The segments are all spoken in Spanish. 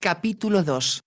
Capítulo 2.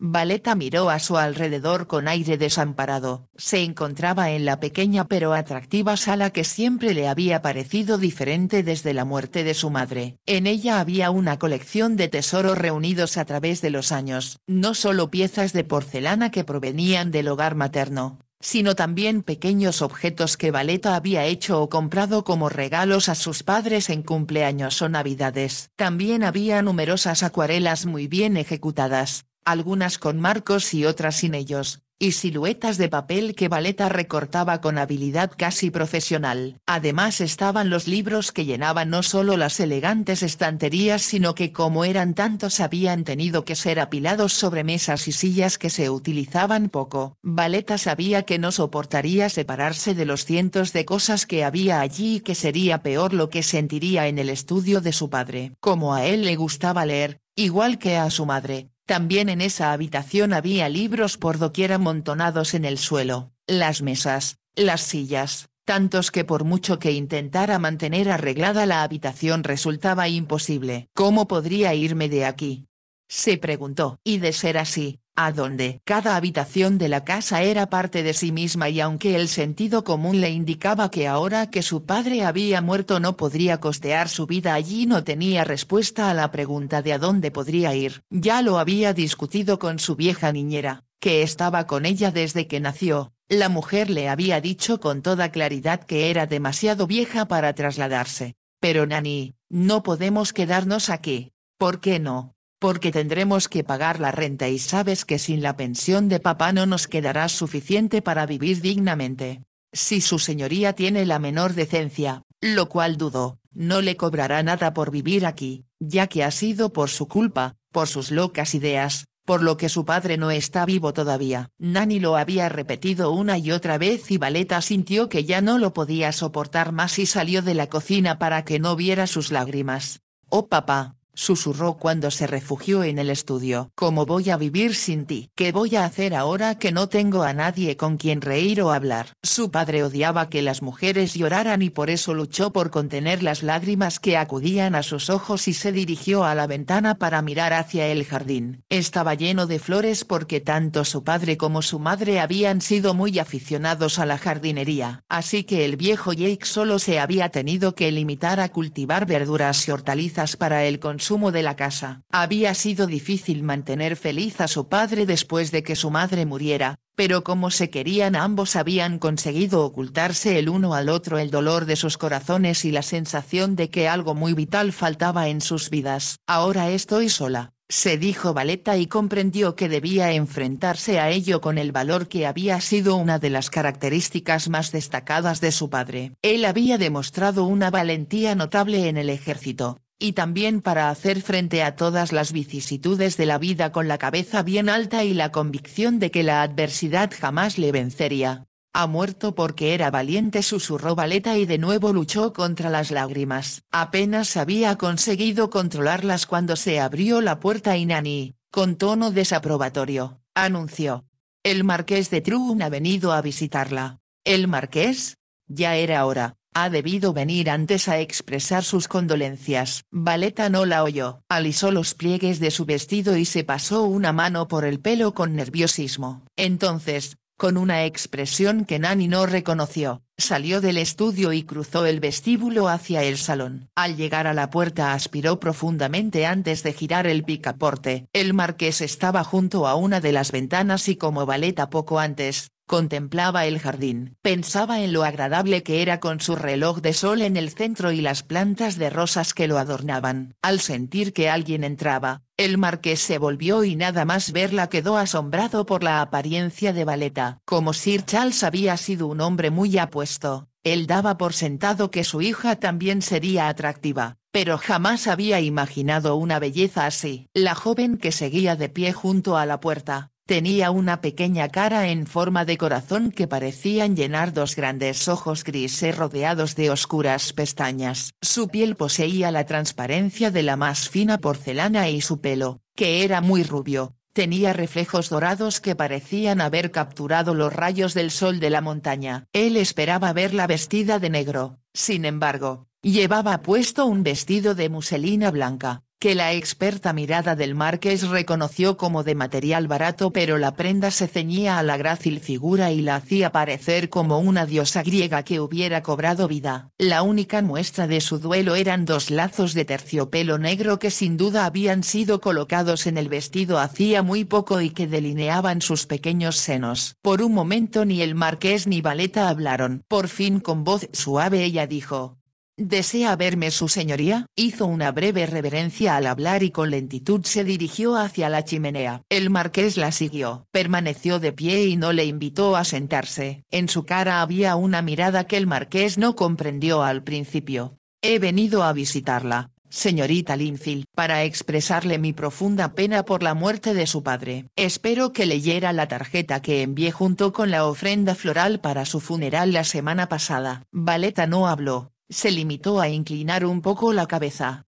Valeta miró a su alrededor con aire desamparado, se encontraba en la pequeña pero atractiva sala que siempre le había parecido diferente desde la muerte de su madre. En ella había una colección de tesoros reunidos a través de los años, no solo piezas de porcelana que provenían del hogar materno, sino también pequeños objetos que Valeta había hecho o comprado como regalos a sus padres en cumpleaños o navidades. También había numerosas acuarelas muy bien ejecutadas, algunas con marcos y otras sin ellos, y siluetas de papel que Valeta recortaba con habilidad casi profesional. Además estaban los libros que llenaban no solo las elegantes estanterías sino que como eran tantos habían tenido que ser apilados sobre mesas y sillas que se utilizaban poco. Valeta sabía que no soportaría separarse de los cientos de cosas que había allí y que sería peor lo que sentiría en el estudio de su padre. Como a él le gustaba leer, igual que a su madre, también en esa habitación había libros por doquier amontonados en el suelo, las mesas, las sillas, tantos que por mucho que intentara mantener arreglada la habitación resultaba imposible. ¿Cómo podría irme de aquí? Se preguntó. Y de ser así, a donde cada habitación de la casa era parte de sí misma y aunque el sentido común le indicaba que ahora que su padre había muerto no podría costear su vida allí no tenía respuesta a la pregunta de a dónde podría ir. Ya lo había discutido con su vieja niñera, que estaba con ella desde que nació, la mujer le había dicho con toda claridad que era demasiado vieja para trasladarse. Pero Nani, no podemos quedarnos aquí. ¿Por qué no? porque tendremos que pagar la renta y sabes que sin la pensión de papá no nos quedará suficiente para vivir dignamente. Si su señoría tiene la menor decencia, lo cual dudo, no le cobrará nada por vivir aquí, ya que ha sido por su culpa, por sus locas ideas, por lo que su padre no está vivo todavía. Nani lo había repetido una y otra vez y Valeta sintió que ya no lo podía soportar más y salió de la cocina para que no viera sus lágrimas. Oh papá, susurró cuando se refugió en el estudio. ¿Cómo voy a vivir sin ti? ¿Qué voy a hacer ahora que no tengo a nadie con quien reír o hablar? Su padre odiaba que las mujeres lloraran y por eso luchó por contener las lágrimas que acudían a sus ojos y se dirigió a la ventana para mirar hacia el jardín. Estaba lleno de flores porque tanto su padre como su madre habían sido muy aficionados a la jardinería, así que el viejo Jake solo se había tenido que limitar a cultivar verduras y hortalizas para el consumo sumo de la casa. Había sido difícil mantener feliz a su padre después de que su madre muriera, pero como se querían ambos habían conseguido ocultarse el uno al otro el dolor de sus corazones y la sensación de que algo muy vital faltaba en sus vidas. Ahora estoy sola, se dijo Valeta y comprendió que debía enfrentarse a ello con el valor que había sido una de las características más destacadas de su padre. Él había demostrado una valentía notable en el ejército, y también para hacer frente a todas las vicisitudes de la vida con la cabeza bien alta y la convicción de que la adversidad jamás le vencería. Ha muerto porque era valiente, susurró Valeta y de nuevo luchó contra las lágrimas. Apenas había conseguido controlarlas cuando se abrió la puerta y Nani, con tono desaprobatorio, anunció. El marqués de Truun ha venido a visitarla. ¿El marqués? Ya era hora ha debido venir antes a expresar sus condolencias. Valeta no la oyó. Alisó los pliegues de su vestido y se pasó una mano por el pelo con nerviosismo. Entonces, con una expresión que Nani no reconoció, salió del estudio y cruzó el vestíbulo hacia el salón. Al llegar a la puerta aspiró profundamente antes de girar el picaporte. El marqués estaba junto a una de las ventanas y como Valeta poco antes, Contemplaba el jardín, pensaba en lo agradable que era con su reloj de sol en el centro y las plantas de rosas que lo adornaban. Al sentir que alguien entraba, el marqués se volvió y nada más verla quedó asombrado por la apariencia de Valeta. Como Sir Charles había sido un hombre muy apuesto, él daba por sentado que su hija también sería atractiva, pero jamás había imaginado una belleza así. La joven que seguía de pie junto a la puerta, Tenía una pequeña cara en forma de corazón que parecían llenar dos grandes ojos grises rodeados de oscuras pestañas. Su piel poseía la transparencia de la más fina porcelana y su pelo, que era muy rubio, tenía reflejos dorados que parecían haber capturado los rayos del sol de la montaña. Él esperaba verla vestida de negro, sin embargo, llevaba puesto un vestido de muselina blanca, que la experta mirada del marqués reconoció como de material barato pero la prenda se ceñía a la grácil figura y la hacía parecer como una diosa griega que hubiera cobrado vida. La única muestra de su duelo eran dos lazos de terciopelo negro que sin duda habían sido colocados en el vestido hacía muy poco y que delineaban sus pequeños senos. Por un momento ni el marqués ni Valeta hablaron. Por fin con voz suave ella dijo, ¿Desea verme su señoría? Hizo una breve reverencia al hablar y con lentitud se dirigió hacia la chimenea. El marqués la siguió. Permaneció de pie y no le invitó a sentarse. En su cara había una mirada que el marqués no comprendió al principio. He venido a visitarla, señorita Linfield, para expresarle mi profunda pena por la muerte de su padre. Espero que leyera la tarjeta que envié junto con la ofrenda floral para su funeral la semana pasada. Valeta no habló, se limitó a inclinar un poco la cabeza.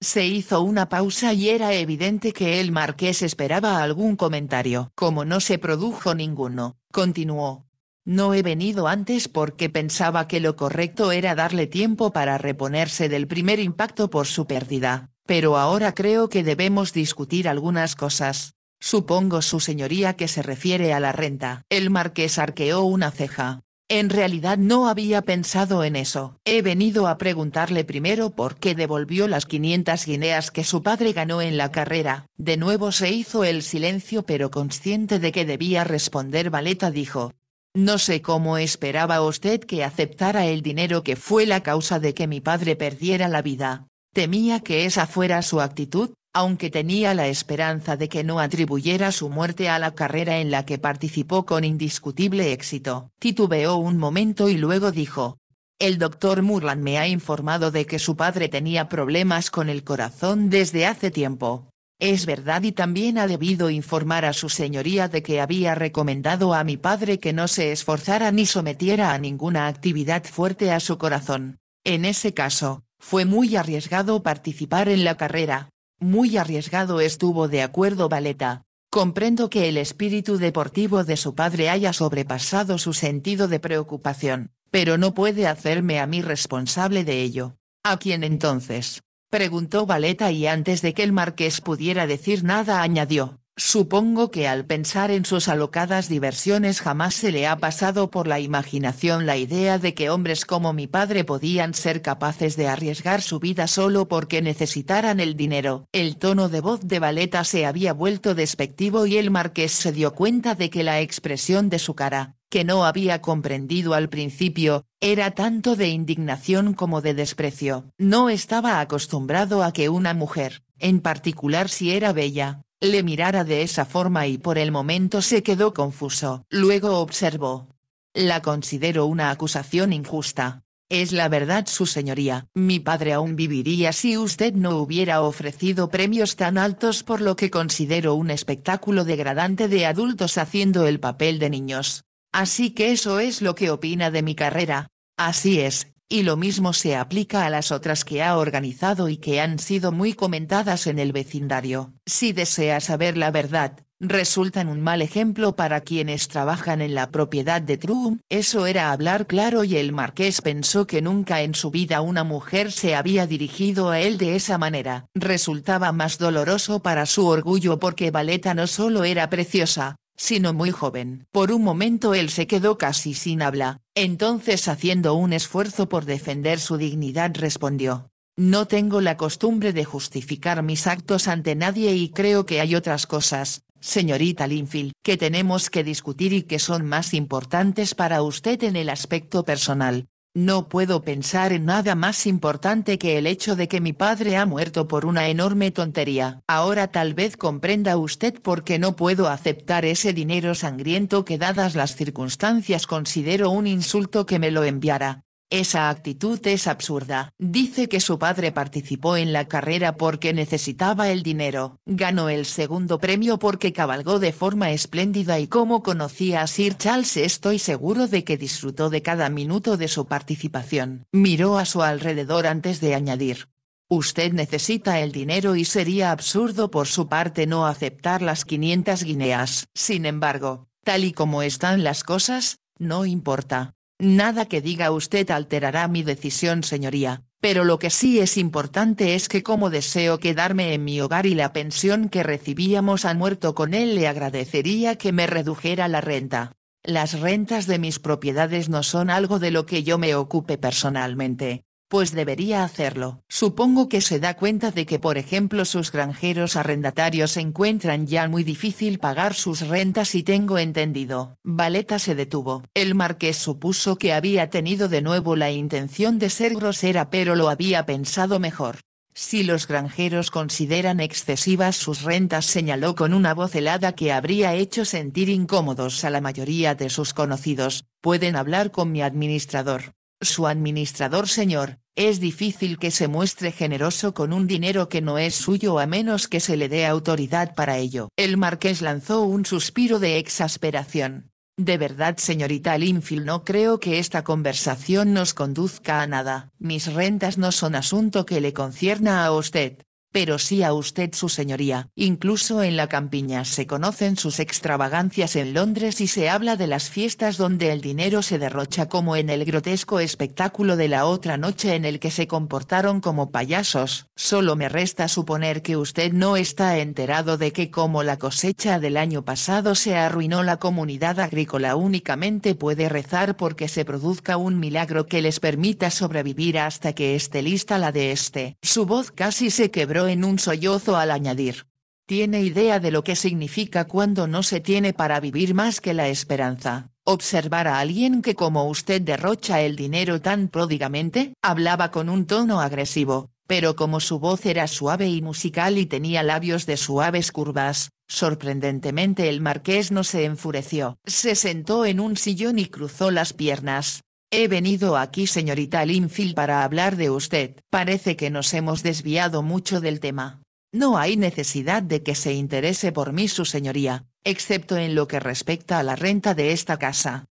Se hizo una pausa y era evidente que el marqués esperaba algún comentario. Como no se produjo ninguno, continuó. No he venido antes porque pensaba que lo correcto era darle tiempo para reponerse del primer impacto por su pérdida, pero ahora creo que debemos discutir algunas cosas. Supongo su señoría que se refiere a la renta. El marqués arqueó una ceja. En realidad no había pensado en eso. He venido a preguntarle primero por qué devolvió las 500 guineas que su padre ganó en la carrera. De nuevo se hizo el silencio pero consciente de que debía responder Valeta dijo. No sé cómo esperaba usted que aceptara el dinero que fue la causa de que mi padre perdiera la vida. Temía que esa fuera su actitud, aunque tenía la esperanza de que no atribuyera su muerte a la carrera en la que participó con indiscutible éxito. Titubeó un momento y luego dijo, el doctor Murland me ha informado de que su padre tenía problemas con el corazón desde hace tiempo. Es verdad y también ha debido informar a su señoría de que había recomendado a mi padre que no se esforzara ni sometiera a ninguna actividad fuerte a su corazón. En ese caso, fue muy arriesgado participar en la carrera. Muy arriesgado estuvo de acuerdo Valeta. Comprendo que el espíritu deportivo de su padre haya sobrepasado su sentido de preocupación, pero no puede hacerme a mí responsable de ello. ¿A quién entonces? preguntó Valeta y antes de que el marqués pudiera decir nada añadió, Supongo que al pensar en sus alocadas diversiones jamás se le ha pasado por la imaginación la idea de que hombres como mi padre podían ser capaces de arriesgar su vida solo porque necesitaran el dinero. El tono de voz de Valeta se había vuelto despectivo y el marqués se dio cuenta de que la expresión de su cara, que no había comprendido al principio, era tanto de indignación como de desprecio. No estaba acostumbrado a que una mujer, en particular si era bella, le mirara de esa forma y por el momento se quedó confuso. Luego observó. La considero una acusación injusta. Es la verdad su señoría. Mi padre aún viviría si usted no hubiera ofrecido premios tan altos por lo que considero un espectáculo degradante de adultos haciendo el papel de niños. Así que eso es lo que opina de mi carrera. Así es, y lo mismo se aplica a las otras que ha organizado y que han sido muy comentadas en el vecindario. Si desea saber la verdad, resultan un mal ejemplo para quienes trabajan en la propiedad de Trum. Eso era hablar claro y el marqués pensó que nunca en su vida una mujer se había dirigido a él de esa manera. Resultaba más doloroso para su orgullo porque Valeta no solo era preciosa, sino muy joven. Por un momento él se quedó casi sin habla, entonces haciendo un esfuerzo por defender su dignidad respondió. No tengo la costumbre de justificar mis actos ante nadie y creo que hay otras cosas, señorita Linfield, que tenemos que discutir y que son más importantes para usted en el aspecto personal. No puedo pensar en nada más importante que el hecho de que mi padre ha muerto por una enorme tontería. Ahora tal vez comprenda usted por qué no puedo aceptar ese dinero sangriento que dadas las circunstancias considero un insulto que me lo enviara. Esa actitud es absurda. Dice que su padre participó en la carrera porque necesitaba el dinero. Ganó el segundo premio porque cabalgó de forma espléndida y como conocía a Sir Charles estoy seguro de que disfrutó de cada minuto de su participación. Miró a su alrededor antes de añadir. Usted necesita el dinero y sería absurdo por su parte no aceptar las 500 guineas. Sin embargo, tal y como están las cosas, no importa. Nada que diga usted alterará mi decisión, señoría, pero lo que sí es importante es que como deseo quedarme en mi hogar y la pensión que recibíamos ha muerto con él le agradecería que me redujera la renta. Las rentas de mis propiedades no son algo de lo que yo me ocupe personalmente, pues debería hacerlo. Supongo que se da cuenta de que por ejemplo sus granjeros arrendatarios encuentran ya muy difícil pagar sus rentas y tengo entendido. Valeta se detuvo. El marqués supuso que había tenido de nuevo la intención de ser grosera pero lo había pensado mejor. Si los granjeros consideran excesivas sus rentas señaló con una voz helada que habría hecho sentir incómodos a la mayoría de sus conocidos, pueden hablar con mi administrador. Su administrador señor, es difícil que se muestre generoso con un dinero que no es suyo a menos que se le dé autoridad para ello. El marqués lanzó un suspiro de exasperación. De verdad señorita Linfield no creo que esta conversación nos conduzca a nada. Mis rentas no son asunto que le concierna a usted pero sí a usted su señoría. Incluso en la campiña se conocen sus extravagancias en Londres y se habla de las fiestas donde el dinero se derrocha como en el grotesco espectáculo de la otra noche en el que se comportaron como payasos. Solo me resta suponer que usted no está enterado de que como la cosecha del año pasado se arruinó la comunidad agrícola únicamente puede rezar porque se produzca un milagro que les permita sobrevivir hasta que esté lista la de este. Su voz casi se quebró en un sollozo al añadir. Tiene idea de lo que significa cuando no se tiene para vivir más que la esperanza. Observar a alguien que como usted derrocha el dinero tan pródigamente, hablaba con un tono agresivo, pero como su voz era suave y musical y tenía labios de suaves curvas, sorprendentemente el marqués no se enfureció. Se sentó en un sillón y cruzó las piernas, He venido aquí señorita Linfield para hablar de usted. Parece que nos hemos desviado mucho del tema. No hay necesidad de que se interese por mí su señoría, excepto en lo que respecta a la renta de esta casa.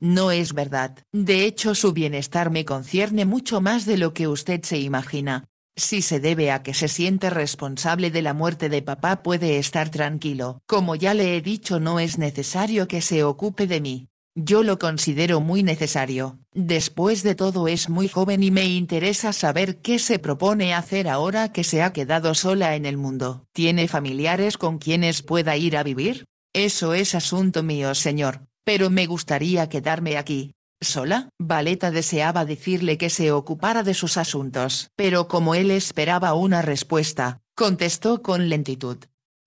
No es verdad. De hecho, su bienestar me concierne mucho más de lo que usted se imagina. Si se debe a que se siente responsable de la muerte de papá puede estar tranquilo. Como ya le he dicho no es necesario que se ocupe de mí. Yo lo considero muy necesario, después de todo es muy joven y me interesa saber qué se propone hacer ahora que se ha quedado sola en el mundo. ¿Tiene familiares con quienes pueda ir a vivir? Eso es asunto mío, señor, pero me gustaría quedarme aquí. ¿Sola? Valeta deseaba decirle que se ocupara de sus asuntos, pero como él esperaba una respuesta, contestó con lentitud.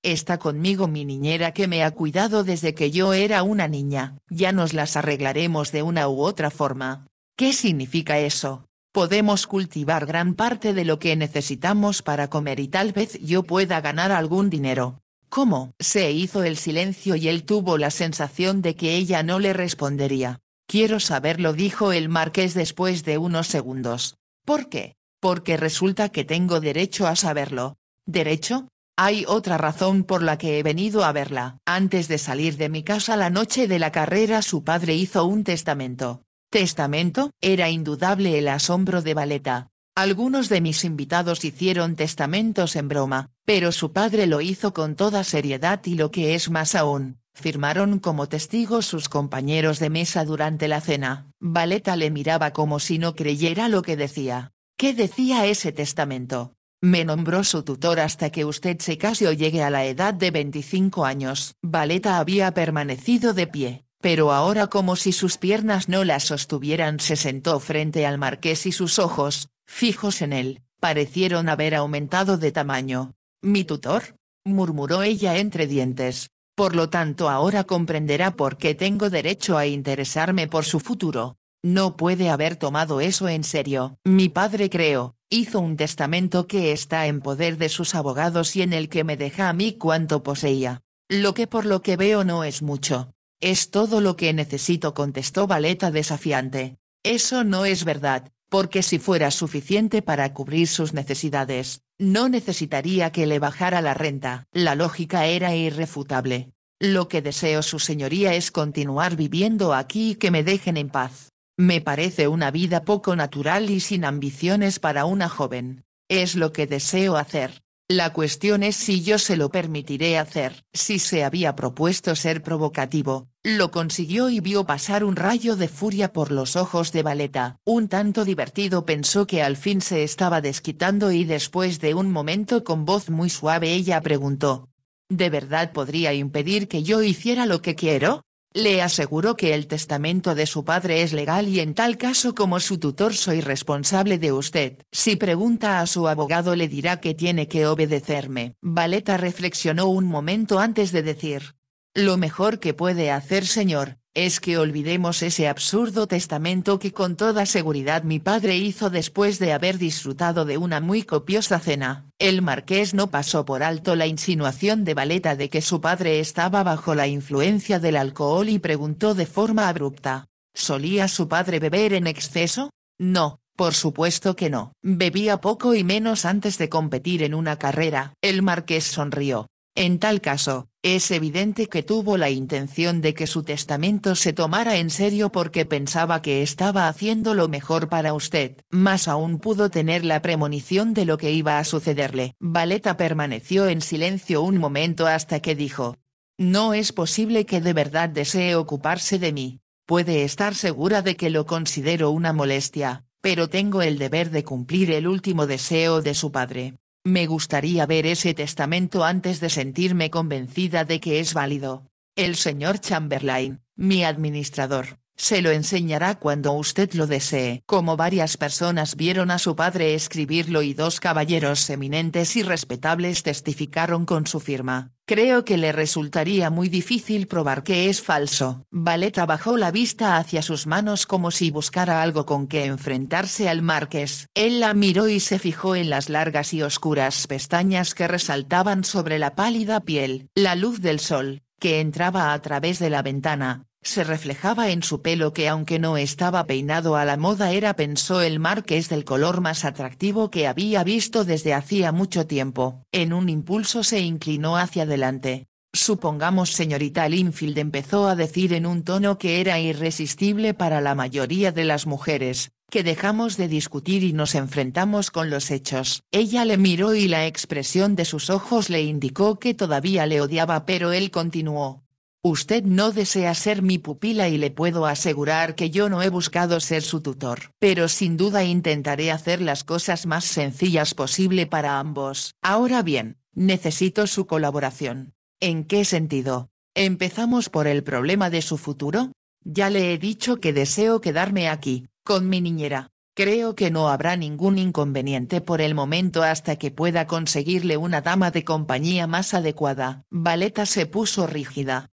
Está conmigo mi niñera que me ha cuidado desde que yo era una niña, ya nos las arreglaremos de una u otra forma. ¿Qué significa eso? Podemos cultivar gran parte de lo que necesitamos para comer y tal vez yo pueda ganar algún dinero. ¿Cómo? Se hizo el silencio y él tuvo la sensación de que ella no le respondería. Quiero saberlo, dijo el marqués después de unos segundos. ¿Por qué? Porque resulta que tengo derecho a saberlo. ¿Derecho? Hay otra razón por la que he venido a verla. Antes de salir de mi casa la noche de la carrera su padre hizo un testamento. ¿Testamento? Era indudable el asombro de Valeta. Algunos de mis invitados hicieron testamentos en broma, pero su padre lo hizo con toda seriedad y lo que es más aún, firmaron como testigos sus compañeros de mesa durante la cena. Valeta le miraba como si no creyera lo que decía. ¿Qué decía ese testamento? Me nombró su tutor hasta que usted se case o llegue a la edad de 25 años. Valeta había permanecido de pie, pero ahora como si sus piernas no la sostuvieran se sentó frente al marqués y sus ojos, fijos en él, parecieron haber aumentado de tamaño. ¿Mi tutor? murmuró ella entre dientes. Por lo tanto ahora comprenderá por qué tengo derecho a interesarme por su futuro. No puede haber tomado eso en serio. Mi padre creo, hizo un testamento que está en poder de sus abogados y en el que me deja a mí cuanto poseía. Lo que por lo que veo no es mucho. Es todo lo que necesito, contestó Valeta desafiante. Eso no es verdad, porque si fuera suficiente para cubrir sus necesidades, no necesitaría que le bajara la renta. La lógica era irrefutable. Lo que deseo su señoría es continuar viviendo aquí y que me dejen en paz. Me parece una vida poco natural y sin ambiciones para una joven. Es lo que deseo hacer. La cuestión es si yo se lo permitiré hacer. Si se había propuesto ser provocativo, lo consiguió y vio pasar un rayo de furia por los ojos de Valeta. Un tanto divertido pensó que al fin se estaba desquitando y después de un momento con voz muy suave ella preguntó. ¿De verdad podría impedir que yo hiciera lo que quiero? Le aseguró que el testamento de su padre es legal y en tal caso como su tutor soy responsable de usted. Si pregunta a su abogado le dirá que tiene que obedecerme. Valeta reflexionó un momento antes de decir. Lo mejor que puede hacer señor, es que olvidemos ese absurdo testamento que con toda seguridad mi padre hizo después de haber disfrutado de una muy copiosa cena. El marqués no pasó por alto la insinuación de Valeta de que su padre estaba bajo la influencia del alcohol y preguntó de forma abrupta. ¿Solía su padre beber en exceso? No, por supuesto que no. Bebía poco y menos antes de competir en una carrera. El marqués sonrió, en tal caso, es evidente que tuvo la intención de que su testamento se tomara en serio porque pensaba que estaba haciendo lo mejor para usted. Más aún pudo tener la premonición de lo que iba a sucederle. Valeta permaneció en silencio un momento hasta que dijo. No es posible que de verdad desee ocuparse de mí. Puede estar segura de que lo considero una molestia, pero tengo el deber de cumplir el último deseo de su padre. Me gustaría ver ese testamento antes de sentirme convencida de que es válido. El señor Chamberlain, mi administrador, se lo enseñará cuando usted lo desee. Como varias personas vieron a su padre escribirlo y dos caballeros eminentes y respetables testificaron con su firma, creo que le resultaría muy difícil probar que es falso. Valeta bajó la vista hacia sus manos como si buscara algo con que enfrentarse al marqués. Él la miró y se fijó en las largas y oscuras pestañas que resaltaban sobre la pálida piel. La luz del sol, que entraba a través de la ventana, se reflejaba en su pelo que aunque no estaba peinado a la moda era pensó el mar que es del color más atractivo que había visto desde hacía mucho tiempo. En un impulso se inclinó hacia adelante. Supongamos señorita Linfield empezó a decir en un tono que era irresistible para la mayoría de las mujeres, que dejamos de discutir y nos enfrentamos con los hechos. Ella le miró y la expresión de sus ojos le indicó que todavía le odiaba pero él continuó, Usted no desea ser mi pupila y le puedo asegurar que yo no he buscado ser su tutor. Pero sin duda intentaré hacer las cosas más sencillas posible para ambos. Ahora bien, necesito su colaboración. ¿En qué sentido? Empezamos por el problema de su futuro. Ya le he dicho que deseo quedarme aquí, con mi niñera. Creo que no habrá ningún inconveniente por el momento hasta que pueda conseguirle una dama de compañía más adecuada. Valeta se puso rígida.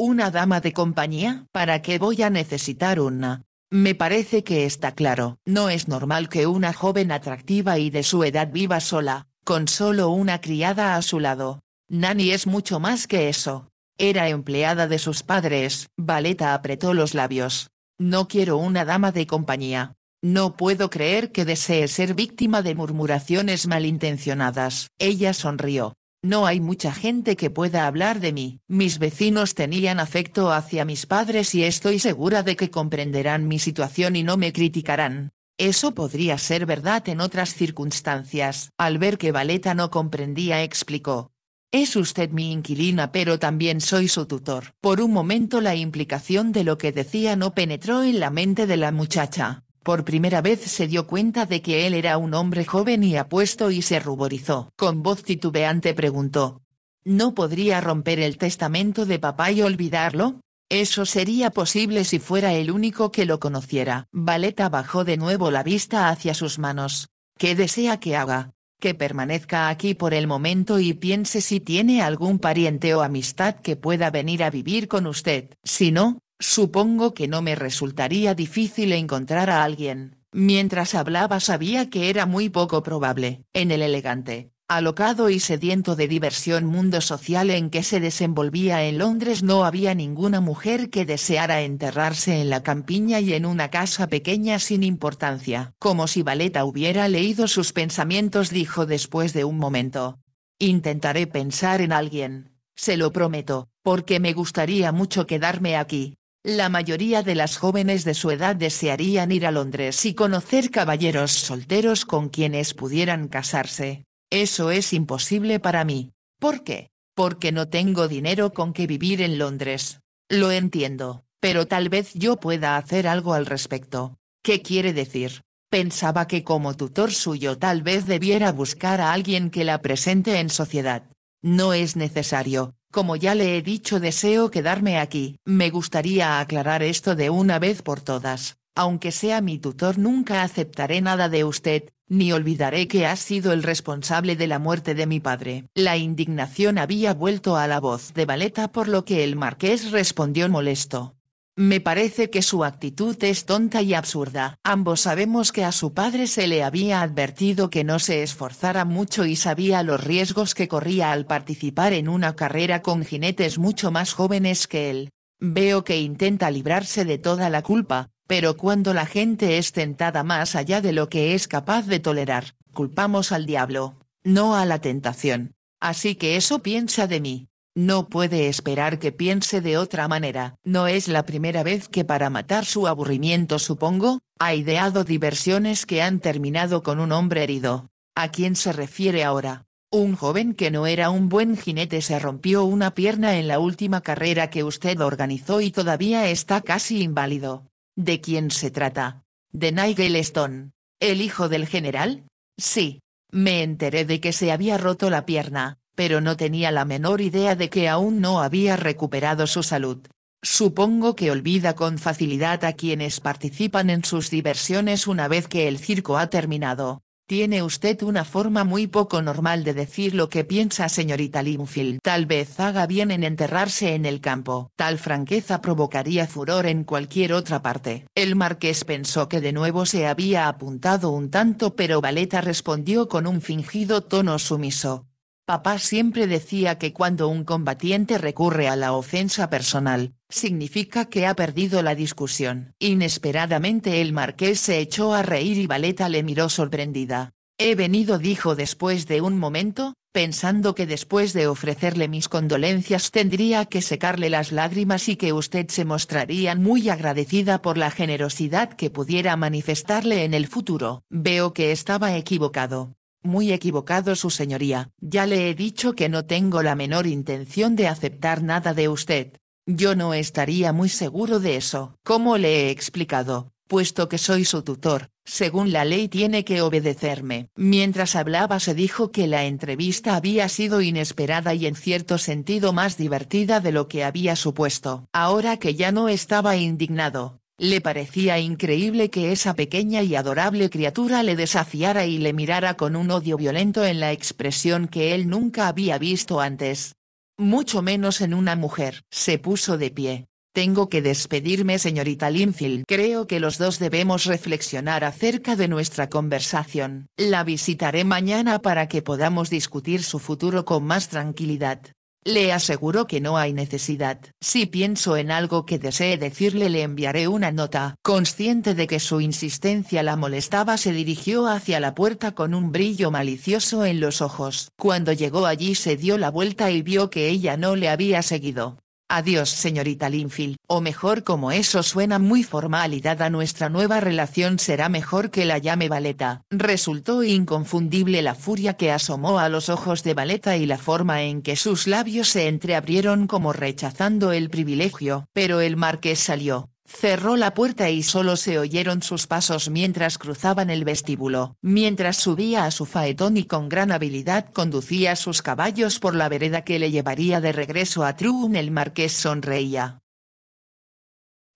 ¿Una dama de compañía? ¿Para qué voy a necesitar una? Me parece que está claro. No es normal que una joven atractiva y de su edad viva sola, con solo una criada a su lado. Nani es mucho más que eso. Era empleada de sus padres. Valeta apretó los labios. No quiero una dama de compañía. No puedo creer que desee ser víctima de murmuraciones malintencionadas. Ella sonrió. No hay mucha gente que pueda hablar de mí. Mis vecinos tenían afecto hacia mis padres y estoy segura de que comprenderán mi situación y no me criticarán. Eso podría ser verdad en otras circunstancias. Al ver que Valeta no comprendía, explicó. Es usted mi inquilina pero también soy su tutor. Por un momento la implicación de lo que decía no penetró en la mente de la muchacha. Por primera vez se dio cuenta de que él era un hombre joven y apuesto y se ruborizó. Con voz titubeante preguntó. ¿No podría romper el testamento de papá y olvidarlo? Eso sería posible si fuera el único que lo conociera. Valeta bajó de nuevo la vista hacia sus manos. ¿Qué desea que haga? Que permanezca aquí por el momento y piense si tiene algún pariente o amistad que pueda venir a vivir con usted. Si no, Supongo que no me resultaría difícil encontrar a alguien. Mientras hablaba sabía que era muy poco probable. En el elegante, alocado y sediento de diversión mundo social en que se desenvolvía en Londres no había ninguna mujer que deseara enterrarse en la campiña y en una casa pequeña sin importancia. Como si Valeta hubiera leído sus pensamientos dijo después de un momento. Intentaré pensar en alguien. Se lo prometo, porque me gustaría mucho quedarme aquí. La mayoría de las jóvenes de su edad desearían ir a Londres y conocer caballeros solteros con quienes pudieran casarse. Eso es imposible para mí. ¿Por qué? Porque no tengo dinero con que vivir en Londres. Lo entiendo, pero tal vez yo pueda hacer algo al respecto. ¿Qué quiere decir? Pensaba que como tutor suyo tal vez debiera buscar a alguien que la presente en sociedad. No es necesario, como ya le he dicho deseo quedarme aquí. Me gustaría aclarar esto de una vez por todas, aunque sea mi tutor nunca aceptaré nada de usted, ni olvidaré que ha sido el responsable de la muerte de mi padre. La indignación había vuelto a la voz de Valeta por lo que el marqués respondió molesto. Me parece que su actitud es tonta y absurda. Ambos sabemos que a su padre se le había advertido que no se esforzara mucho y sabía los riesgos que corría al participar en una carrera con jinetes mucho más jóvenes que él. Veo que intenta librarse de toda la culpa, pero cuando la gente es tentada más allá de lo que es capaz de tolerar, culpamos al diablo, no a la tentación. Así que eso piensa de mí. No puede esperar que piense de otra manera. No es la primera vez que para matar su aburrimiento supongo, ha ideado diversiones que han terminado con un hombre herido. ¿A quién se refiere ahora? Un joven que no era un buen jinete se rompió una pierna en la última carrera que usted organizó y todavía está casi inválido. ¿De quién se trata? ¿De Nigel Stone? ¿El hijo del general? Sí. Me enteré de que se había roto la pierna, pero no tenía la menor idea de que aún no había recuperado su salud. Supongo que olvida con facilidad a quienes participan en sus diversiones una vez que el circo ha terminado. Tiene usted una forma muy poco normal de decir lo que piensa, señorita Linfield. Tal vez haga bien en enterrarse en el campo. Tal franqueza provocaría furor en cualquier otra parte. El marqués pensó que de nuevo se había apuntado un tanto, pero Valeta respondió con un fingido tono sumiso. Papá siempre decía que cuando un combatiente recurre a la ofensa personal, significa que ha perdido la discusión. Inesperadamente el marqués se echó a reír y Valeta le miró sorprendida. He venido dijo después de un momento, pensando que después de ofrecerle mis condolencias tendría que secarle las lágrimas y que usted se mostraría muy agradecida por la generosidad que pudiera manifestarle en el futuro. Veo que estaba equivocado. Muy equivocado su señoría, ya le he dicho que no tengo la menor intención de aceptar nada de usted. Yo no estaría muy seguro de eso, como le he explicado, puesto que soy su tutor, según la ley tiene que obedecerme. Mientras hablaba se dijo que la entrevista había sido inesperada y en cierto sentido más divertida de lo que había supuesto. Ahora que ya no estaba indignado, le parecía increíble que esa pequeña y adorable criatura le desafiara y le mirara con un odio violento en la expresión que él nunca había visto antes. Mucho menos en una mujer. Se puso de pie. Tengo que despedirme, señorita Linfield. Creo que los dos debemos reflexionar acerca de nuestra conversación. La visitaré mañana para que podamos discutir su futuro con más tranquilidad. Le aseguró que no hay necesidad. Si pienso en algo que desee decirle le enviaré una nota. Consciente de que su insistencia la molestaba se dirigió hacia la puerta con un brillo malicioso en los ojos. Cuando llegó allí se dio la vuelta y vio que ella no le había seguido. Adiós señorita Linfield, o mejor como eso suena muy formal y dada nuestra nueva relación será mejor que la llame Valeta. Resultó inconfundible la furia que asomó a los ojos de Valeta y la forma en que sus labios se entreabrieron como rechazando el privilegio. Pero el marqués salió, Cerró la puerta y solo se oyeron sus pasos mientras cruzaban el vestíbulo. Mientras subía a su faetón y con gran habilidad conducía sus caballos por la vereda que le llevaría de regreso a Truun el marqués sonreía.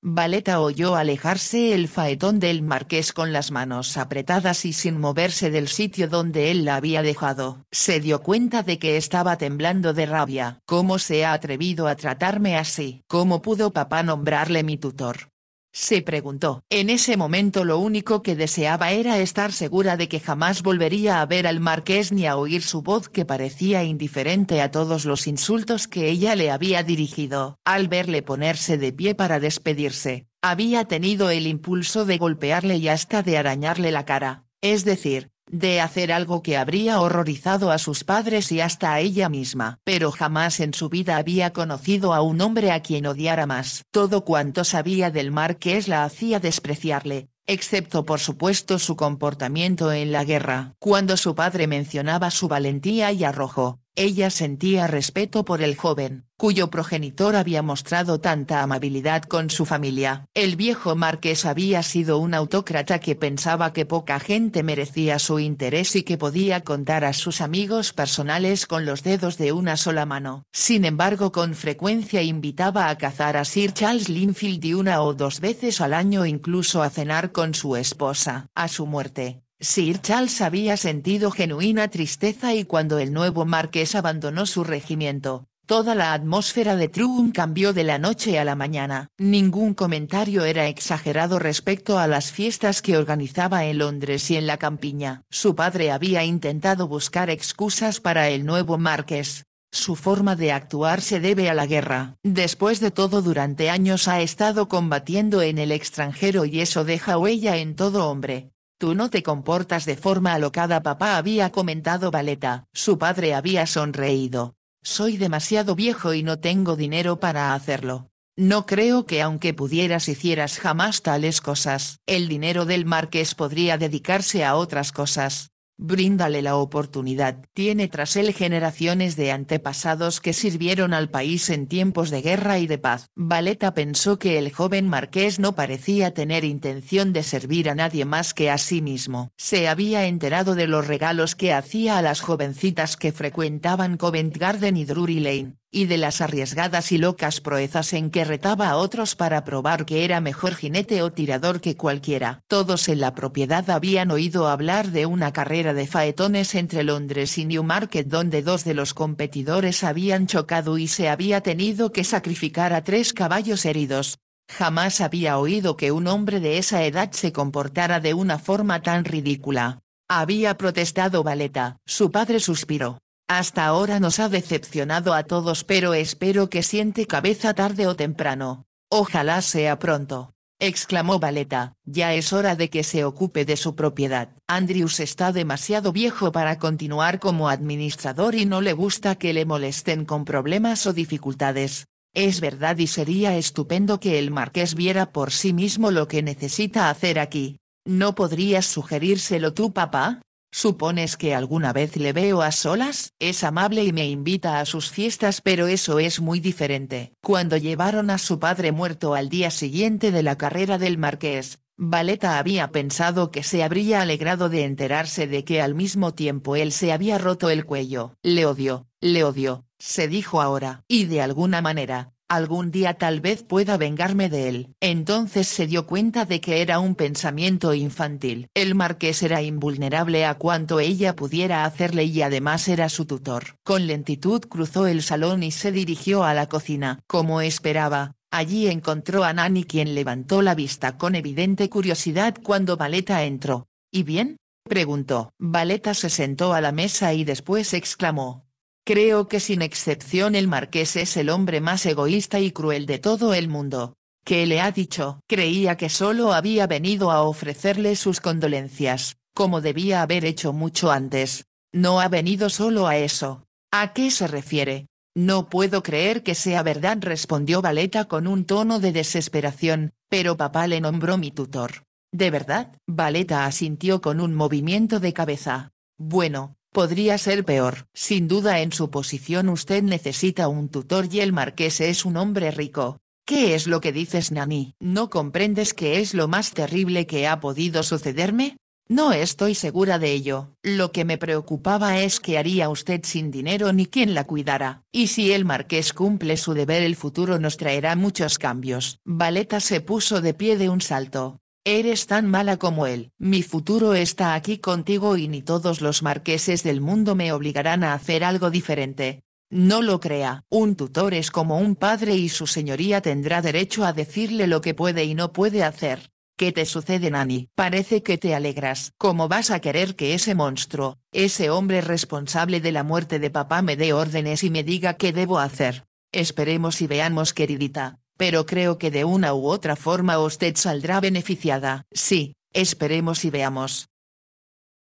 Valeta oyó alejarse el faetón del marqués con las manos apretadas y sin moverse del sitio donde él la había dejado. Se dio cuenta de que estaba temblando de rabia. ¿Cómo se ha atrevido a tratarme así? ¿Cómo pudo papá nombrarle mi tutor? se preguntó. En ese momento lo único que deseaba era estar segura de que jamás volvería a ver al marqués ni a oír su voz que parecía indiferente a todos los insultos que ella le había dirigido. Al verle ponerse de pie para despedirse, había tenido el impulso de golpearle y hasta de arañarle la cara, es decir, de hacer algo que habría horrorizado a sus padres y hasta a ella misma. Pero jamás en su vida había conocido a un hombre a quien odiara más. Todo cuanto sabía del marqués la hacía despreciarle, excepto por supuesto su comportamiento en la guerra. Cuando su padre mencionaba su valentía y arrojo, ella sentía respeto por el joven, cuyo progenitor había mostrado tanta amabilidad con su familia. El viejo marqués había sido un autócrata que pensaba que poca gente merecía su interés y que podía contar a sus amigos personales con los dedos de una sola mano. Sin embargo con frecuencia invitaba a cazar a Sir Charles Linfield y una o dos veces al año incluso a cenar con su esposa. A su muerte, Sir Charles había sentido genuina tristeza y cuando el nuevo marqués abandonó su regimiento, toda la atmósfera de Truum cambió de la noche a la mañana. Ningún comentario era exagerado respecto a las fiestas que organizaba en Londres y en la campiña. Su padre había intentado buscar excusas para el nuevo marqués, su forma de actuar se debe a la guerra. Después de todo durante años ha estado combatiendo en el extranjero y eso deja huella en todo hombre, Tú no te comportas de forma alocada, papá había comentado Valeta. Su padre había sonreído. Soy demasiado viejo y no tengo dinero para hacerlo. No creo que aunque pudieras hicieras jamás tales cosas. El dinero del marqués podría dedicarse a otras cosas. Bríndale la oportunidad. Tiene tras él generaciones de antepasados que sirvieron al país en tiempos de guerra y de paz. Valeta pensó que el joven marqués no parecía tener intención de servir a nadie más que a sí mismo. Se había enterado de los regalos que hacía a las jovencitas que frecuentaban Covent Garden y Drury Lane, y de las arriesgadas y locas proezas en que retaba a otros para probar que era mejor jinete o tirador que cualquiera. Todos en la propiedad habían oído hablar de una carrera de faetones entre Londres y Newmarket donde dos de los competidores habían chocado y se había tenido que sacrificar a tres caballos heridos. Jamás había oído que un hombre de esa edad se comportara de una forma tan ridícula. Había protestado Valeta. Su padre suspiró. Hasta ahora nos ha decepcionado a todos pero espero que siente cabeza tarde o temprano. Ojalá sea pronto. Exclamó Valeta, ya es hora de que se ocupe de su propiedad. Andrews está demasiado viejo para continuar como administrador y no le gusta que le molesten con problemas o dificultades. Es verdad y sería estupendo que el marqués viera por sí mismo lo que necesita hacer aquí. ¿No podrías sugerírselo tú, papá? Supones que alguna vez le veo a solas, es amable y me invita a sus fiestas pero eso es muy diferente. Cuando llevaron a su padre muerto al día siguiente de la carrera del marqués, Valeta había pensado que se habría alegrado de enterarse de que al mismo tiempo él se había roto el cuello. Le odio, le odio, se dijo ahora. Y de alguna manera, algún día tal vez pueda vengarme de él. Entonces se dio cuenta de que era un pensamiento infantil. El marqués era invulnerable a cuanto ella pudiera hacerle y además era su tutor. Con lentitud cruzó el salón y se dirigió a la cocina. Como esperaba, Allí encontró a Nani quien levantó la vista con evidente curiosidad cuando Valeta entró. ¿Y bien? preguntó. Valeta se sentó a la mesa y después exclamó, Creo que sin excepción el marqués es el hombre más egoísta y cruel de todo el mundo. «¿Qué le ha dicho? Creía que solo había venido a ofrecerle sus condolencias, como debía haber hecho mucho antes. No ha venido solo a eso. ¿A qué se refiere? No puedo creer que sea verdad, respondió Valeta con un tono de desesperación, pero papá le nombró mi tutor. ¿De verdad? Valeta asintió con un movimiento de cabeza. Bueno, Podría ser peor. Sin duda en su posición usted necesita un tutor y el marqués es un hombre rico. ¿Qué es lo que dices, Nani? ¿No comprendes que es lo más terrible que ha podido sucederme? No estoy segura de ello. Lo que me preocupaba es que haría usted sin dinero ni quien la cuidara. Y si el marqués cumple su deber el futuro nos traerá muchos cambios. Valeta se puso de pie de un salto. Eres tan mala como él. Mi futuro está aquí contigo y ni todos los marqueses del mundo me obligarán a hacer algo diferente. No lo crea. Un tutor es como un padre y su señoría tendrá derecho a decirle lo que puede y no puede hacer. ¿Qué te sucede, Nani? Parece que te alegras. ¿Cómo vas a querer que ese monstruo, ese hombre responsable de la muerte de papá me dé órdenes y me diga qué debo hacer? Esperemos y veamos, queridita pero creo que de una u otra forma usted saldrá beneficiada. Sí, esperemos y veamos.